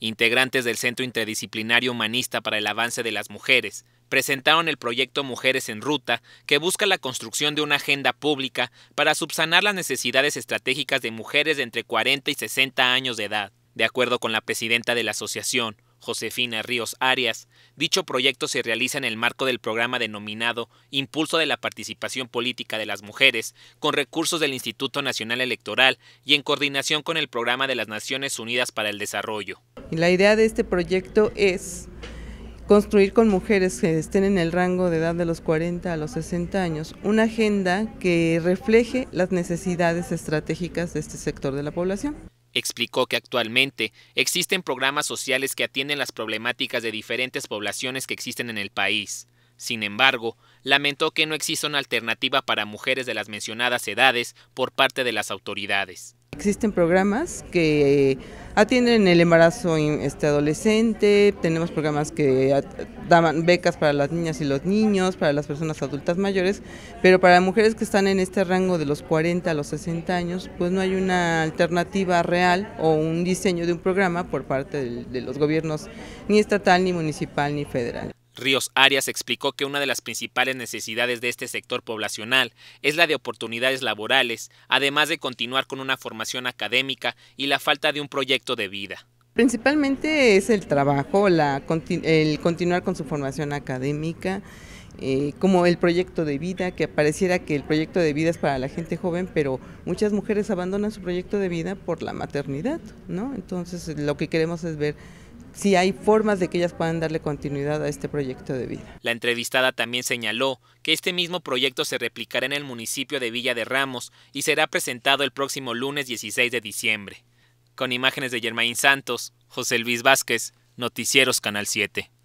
Integrantes del Centro Interdisciplinario Humanista para el Avance de las Mujeres presentaron el proyecto Mujeres en Ruta, que busca la construcción de una agenda pública para subsanar las necesidades estratégicas de mujeres de entre 40 y 60 años de edad. De acuerdo con la presidenta de la asociación, Josefina Ríos Arias. Dicho proyecto se realiza en el marco del programa denominado Impulso de la Participación Política de las Mujeres, con recursos del Instituto Nacional Electoral y en coordinación con el Programa de las Naciones Unidas para el Desarrollo. La idea de este proyecto es construir con mujeres que estén en el rango de edad de los 40 a los 60 años una agenda que refleje las necesidades estratégicas de este sector de la población. Explicó que actualmente existen programas sociales que atienden las problemáticas de diferentes poblaciones que existen en el país. Sin embargo, lamentó que no exista una alternativa para mujeres de las mencionadas edades por parte de las autoridades. Existen programas que eh, atienden el embarazo este, adolescente, tenemos programas que dan becas para las niñas y los niños, para las personas adultas mayores, pero para mujeres que están en este rango de los 40 a los 60 años, pues no hay una alternativa real o un diseño de un programa por parte de los gobiernos ni estatal, ni municipal, ni federal. Ríos Arias explicó que una de las principales necesidades de este sector poblacional es la de oportunidades laborales, además de continuar con una formación académica y la falta de un proyecto de vida. Principalmente es el trabajo, la, el continuar con su formación académica, eh, como el proyecto de vida, que pareciera que el proyecto de vida es para la gente joven, pero muchas mujeres abandonan su proyecto de vida por la maternidad, ¿no? Entonces lo que queremos es ver si hay formas de que ellas puedan darle continuidad a este proyecto de vida. La entrevistada también señaló que este mismo proyecto se replicará en el municipio de Villa de Ramos y será presentado el próximo lunes 16 de diciembre. Con imágenes de Germain Santos, José Luis Vázquez, Noticieros Canal 7.